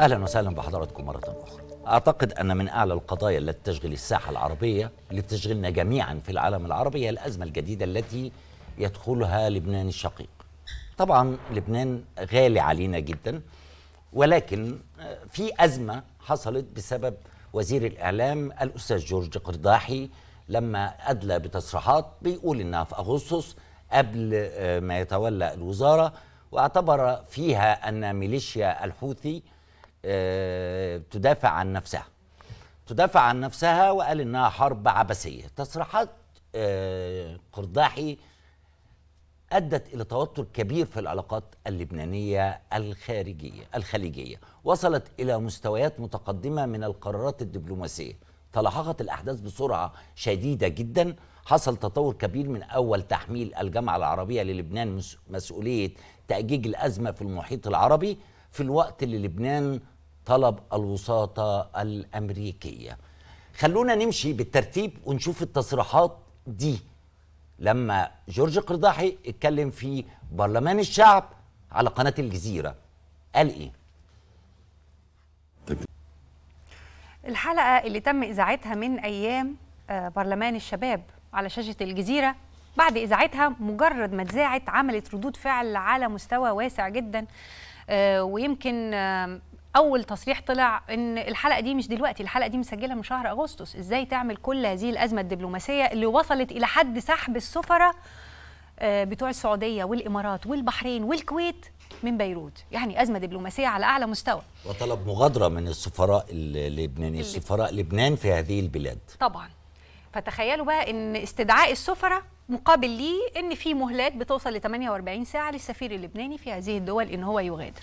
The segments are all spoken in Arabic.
اهلا وسهلا بحضراتكم مره اخرى اعتقد ان من اعلى القضايا التي تشغل الساحه العربيه التي تشغلنا جميعا في العالم العربي هي الازمه الجديده التي يدخلها لبنان الشقيق طبعا لبنان غالي علينا جدا ولكن في ازمه حصلت بسبب وزير الاعلام الاستاذ جورج قرداحي لما ادلى بتصريحات بيقول انها في اغسطس قبل آه، ما يتولى الوزاره واعتبر فيها ان ميليشيا الحوثي آه، تدافع عن نفسها تدافع عن نفسها وقال انها حرب عبثيه تصريحات آه، قرضاحي ادت الى توتر كبير في العلاقات اللبنانيه الخارجيه الخليجيه وصلت الى مستويات متقدمه من القرارات الدبلوماسيه تلاحقت الاحداث بسرعه شديده جدا حصل تطور كبير من اول تحميل الجامعه العربيه للبنان مسؤوليه تاجيج الازمه في المحيط العربي في الوقت اللي لبنان طلب الوساطة الأمريكية خلونا نمشي بالترتيب ونشوف التصريحات دي لما جورج قرضاحي اتكلم في برلمان الشعب على قناة الجزيرة قال إيه؟ الحلقة اللي تم إذاعتها من أيام آه، برلمان الشباب على شاشة الجزيرة بعد إذاعتها مجرد ما اتذاعت عملت ردود فعل على مستوى واسع جدا آه، ويمكن آه، اول تصريح طلع ان الحلقه دي مش دلوقتي الحلقه دي مسجله من شهر اغسطس ازاي تعمل كل هذه الازمه الدبلوماسيه اللي وصلت الى حد سحب السفراء آه، بتوع السعوديه والامارات والبحرين والكويت من بيروت يعني ازمه دبلوماسيه على اعلى مستوى وطلب مغادره من السفراء اللبنانيين سفراء لبنان في هذه البلاد طبعا فتخيلوا بقى ان استدعاء السفراء مقابل ليه ان في مهلات بتوصل ل 48 ساعه للسفير اللبناني في هذه الدول ان هو يغادر.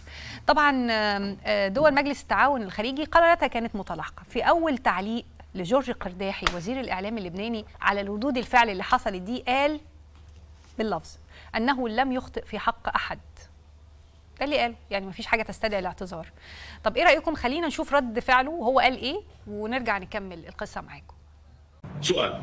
طبعا آه، آه، دول مجلس التعاون الخليجي قراراتها كانت متلاحقه، في اول تعليق لجورج قرداحي وزير الاعلام اللبناني على ردود الفعل اللي حصلت دي قال باللفظ انه لم يخطئ في حق احد. ده اللي قاله يعني ما فيش حاجه تستدعي الاعتذار. طب ايه رايكم خلينا نشوف رد فعله وهو قال ايه ونرجع نكمل القصه معاكم. سؤال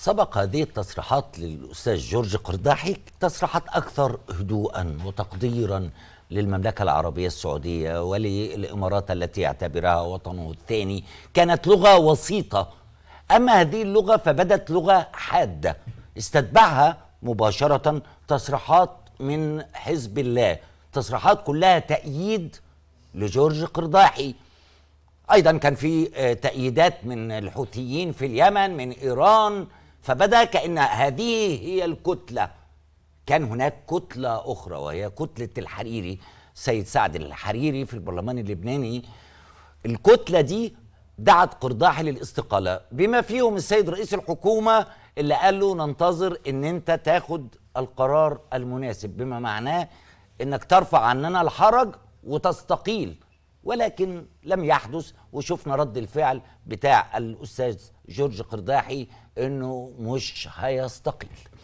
سبق هذه التصريحات للأستاذ جورج قرداحي تصريحات أكثر هدوءا وتقديرا للمملكة العربية السعودية وللإمارات التي يعتبرها وطنه الثاني كانت لغة وسيطة أما هذه اللغة فبدت لغة حادة استتبعها مباشرة تصريحات من حزب الله تصريحات كلها تأييد لجورج قرداحي أيضا كان في آه، تأييدات من الحوثيين في اليمن من إيران فبدا كان هذه هي الكتله كان هناك كتله اخرى وهي كتله الحريري سيد سعد الحريري في البرلمان اللبناني الكتله دي دعت قرداحي للاستقاله بما فيهم السيد رئيس الحكومه اللي قال له ننتظر ان انت تاخد القرار المناسب بما معناه انك ترفع عننا الحرج وتستقيل ولكن لم يحدث وشفنا رد الفعل بتاع الاستاذ جورج قرداحي انه مش هيستقيل